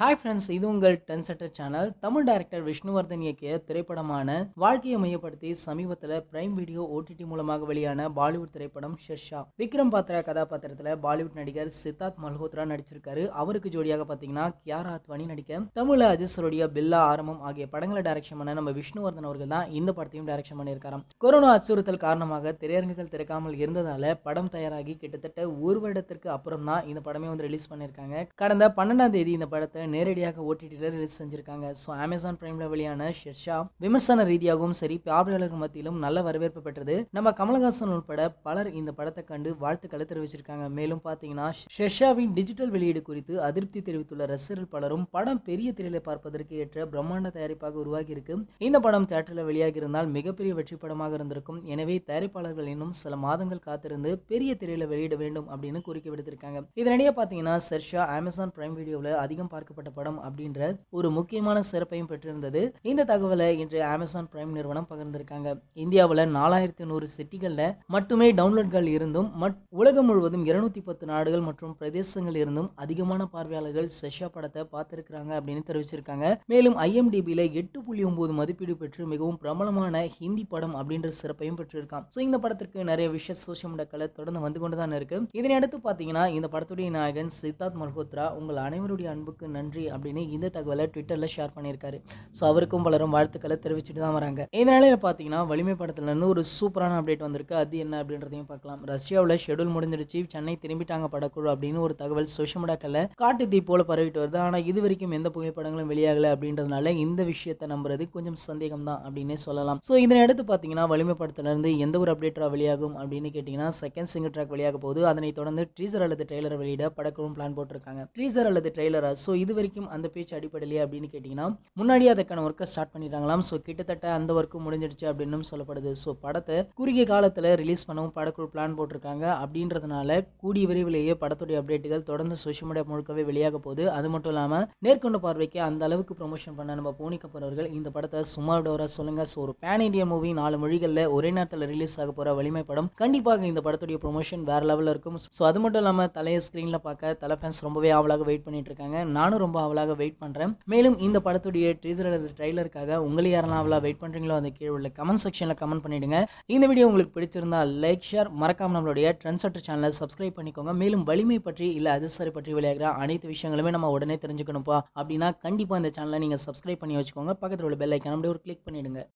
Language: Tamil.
ஹாய் ஃப்ரெண்ட்ஸ் இது உங்கள் டென் செட்டர் சேனல் தமிழ் டைரக்டர் விஷ்ணுவர்தன் இயக்கிய திரைப்படமான வாழ்க்கையை மையப்படுத்தி சமீபத்தில் பிரைம் வீடியோ ஓடிடி மூலமாக வெளியான பாலிவுட் திரைப்படம் ஷெர்ஷா விக்ரம் பாத்ரா கதாபாத்திரத்தில் பாலிவுட் நடிகர் சித்தார்த் மல்ஹோத்ரா நடிச்சிருக்காரு அவருக்கு ஜோடியாக பார்த்தீங்கன்னா கியாரா அத்வானி நடிக்க தமிழ அஜிஸருடைய பில்லா ஆரம்பம் ஆகிய படங்களை டைரக்ஷன் பண்ண நம்ம விஷ்ணுவர்தன் அவர்கள் தான் இந்த படத்தையும் டைரக்ஷன் பண்ணியிருக்காராம் கொரோனா அச்சுறுத்தல் காரணமாக திரையரங்குகள் திறக்காமல் இருந்ததால படம் தயாராகி கிட்டத்தட்ட ஒரு வருடத்திற்கு அப்புறம் தான் இந்த படமே வந்து ரிலீஸ் பண்ணியிருக்காங்க கடந்த பன்னெண்டாம் தேதி இந்த படத்தை நேரடியாக ஓடிடியில் ரிலீஸ் செஞ்சுருக்காங்க ஸோ அமேசான் பிரைம்ல வெளியான ஷெர்ஷா விமர்சன ரீதியாகவும் சரி பார்வையாளர்கள் மத்தியிலும் நல்ல வரவேற்பு பெற்றது நம்ம கமலஹாசன் உட்பட பலர் இந்த படத்தை கண்டு வாழ்த்துக்களை தெரிவிச்சிருக்காங்க மேலும் பார்த்தீங்கன்னா ஷெர்ஷாவின் டிஜிட்டல் வெளியீடு குறித்து அதிருப்தி தெரிவித்துள்ள ரசிகர்கள் பலரும் படம் பெரிய திரையிலை பார்ப்பதற்கு ஏற்ற பிரம்மாண்ட தயாரிப்பாக உருவாகி இருக்கு இந்த படம் தேட்டரில் வெளியாக இருந்தால் மிகப்பெரிய வெற்றி படமாக இருந்திருக்கும் எனவே தயாரிப்பாளர்கள் இன்னும் சில மாதங்கள் காத்திருந்து பெரிய திரையில வெளியிட வேண்டும் அப்படின்னு கோரிக்கை விடுத்திருக்காங்க இதனிடையே பார்த்தீங்கன்னா ஷெர்ஷா அமேசான் பிரைம் வீடியோவில் அதிகம் பார்க்க சம்பந்தப்பட்ட படம் அப்படின்ற ஒரு முக்கியமான சிறப்பையும் பெற்றிருந்தது இந்த தகவலை இன்று அமேசான் பிரைம் நிறுவனம் பகிர்ந்திருக்காங்க இந்தியாவில் நாலாயிரத்தி நூறு சிட்டிகளில் மட்டுமே டவுன்லோட்கள் இருந்தும் உலகம் முழுவதும் இருநூத்தி பத்து நாடுகள் மற்றும் பிரதேசங்கள் இருந்தும் அதிகமான பார்வையாளர்கள் செஷா படத்தை பார்த்திருக்கிறாங்க அப்படின்னு தெரிவிச்சிருக்காங்க மேலும் ஐஎம்டிபியில் எட்டு புள்ளி ஒன்பது மதிப்பீடு பெற்று மிகவும் பிரபலமான ஹிந்தி படம் அப்படின்ற சிறப்பையும் பெற்றிருக்கான் ஸோ இந்த படத்திற்கு நிறைய விஷயம் சோஷியல் மீடியாக்களை தொடர்ந்து வந்து கொண்டு தான் இருக்கு இதனை அடுத்து பார்த்தீங்கன்னா இந்த படத்துடைய நாயகன் சித்தார்த் மல்ஹோத்ரா உங்கள் அனைவருடைய அன்புக்கு நன்றி நன்றி அப்படின்னு இந்த தகவலை ட்விட்டரில் ஷேர் பண்ணியிருக்காரு ஸோ அவருக்கும் பலரும் வாழ்த்துக்களை தெரிவிச்சுட்டு தான் வராங்க இதனால பார்த்தீங்கன்னா வலிமை படத்துலேருந்து ஒரு சூப்பரான அப்டேட் வந்திருக்கு அது என்ன அப்படின்றதையும் பார்க்கலாம் ரஷ்யாவில் ஷெடியூல் முடிஞ்சிருச்சு சென்னை திரும்பிட்டாங்க படக்குழு அப்படின்னு ஒரு தகவல் சோஷியல் மீடியாக்களில் காட்டு தீ போல பரவிட்டு வருது ஆனால் இது வரைக்கும் எந்த புகைப்படங்களும் வெளியாகலை அப்படின்றதுனால இந்த விஷயத்தை நம்புறது கொஞ்சம் சந்தேகம் தான் அப்படின்னே சொல்லலாம் ஸோ இதனை எடுத்து பார்த்தீங்கன்னா வலிமை படத்துலேருந்து எந்த ஒரு அப்டேட்டராக வெளியாகும் அப்படின்னு கேட்டிங்கன்னா செகண்ட் சிங்கிள் ட்ராக் வெளியாக போகுது அதனை தொடர்ந்து ட்ரீசர் அல்லது ட்ரெய்லரை வெளியிட படக்குழு பிளான் போட்டிருக்காங்க ட்ரீசர் அல்லது ட்ரெய்லரா ஸோ இது வரைக்கும் அந்த பேச்சு அடிப்படையிலே அப்படின்னு கேட்டிங்கன்னா முன்னாடி அதற்கான ஒர்க்கை ஸ்டார்ட் பண்ணிடுறாங்களாம் ஸோ கிட்டத்தட்ட அந்த ஒர்க்கு முடிஞ்சிடுச்சு அப்படின்னு சொல்லப்படுது ஸோ படத்தை குறுகிய காலத்தில் ரிலீஸ் பண்ணவும் படக்குழு பிளான் போட்டிருக்காங்க அப்படின்றதுனால கூடிய விரைவிலேயே படத்துடைய அப்டேட்டுகள் தொடர்ந்து சோஷியல் மீடியா முழுக்கவே வெளியாக போகுது அது மட்டும் இல்லாமல் நேர்கொண்ட பார்வைக்கு அந்த அளவுக்கு ப்ரொமோஷன் பண்ண நம்ம போனி கபூர் இந்த படத்தை சும்மா விடவராக சொல்லுங்கள் ஸோ ஒரு பேன் இண்டியன் மூவி நாலு மொழிகளில் ஒரே நேரத்தில் ரிலீஸ் ஆக போகிற வலிமை படம் கண்டிப்பாக இந்த படத்துடைய ப்ரொமோஷன் வேறு லெவலில் இருக்கும் ஸோ அது மட்டும் இல்லாமல் தலையை ஸ்க்ரீனில் பார்க்க தலை ஃபேன்ஸ் ரொம்பவே ஆவலாக வெயிட் பண்ணிட்டு இருக்காங்க நானும் நானும் ரொம்ப அவளாக வெயிட் பண்ணுறேன் மேலும் இந்த படத்துடைய டீசர் அல்லது ட்ரெய்லருக்காக உங்களை யாரெல்லாம் அவளாக வெயிட் பண்ணுறீங்களோ அந்த கீழே உள்ள கமெண்ட் செக்ஷனில் கமெண்ட் பண்ணிவிடுங்க இந்த வீடியோ உங்களுக்கு பிடிச்சிருந்தா லைக் ஷேர் மறக்காமல் நம்மளுடைய ட்ரெண்ட் சட்டர் சேனலை சப்ஸ்கிரைப் பண்ணிக்கோங்க மேலும் வலிமை பற்றி இல்லை அதிசரி பற்றி விளையாடுற அனைத்து விஷயங்களுமே நம்ம உடனே தெரிஞ்சுக்கணும்ப்பா அப்படின்னா கண்டிப்பாக இந்த சேனலை நீங்கள் சப்ஸ்கிரைப் பண்ணி வச்சுக்கோங்க பக்கத்தில் உள்ள பெல்லைக்கான அப்படியே ஒரு கிளிக் பண்ணிவிடுங்க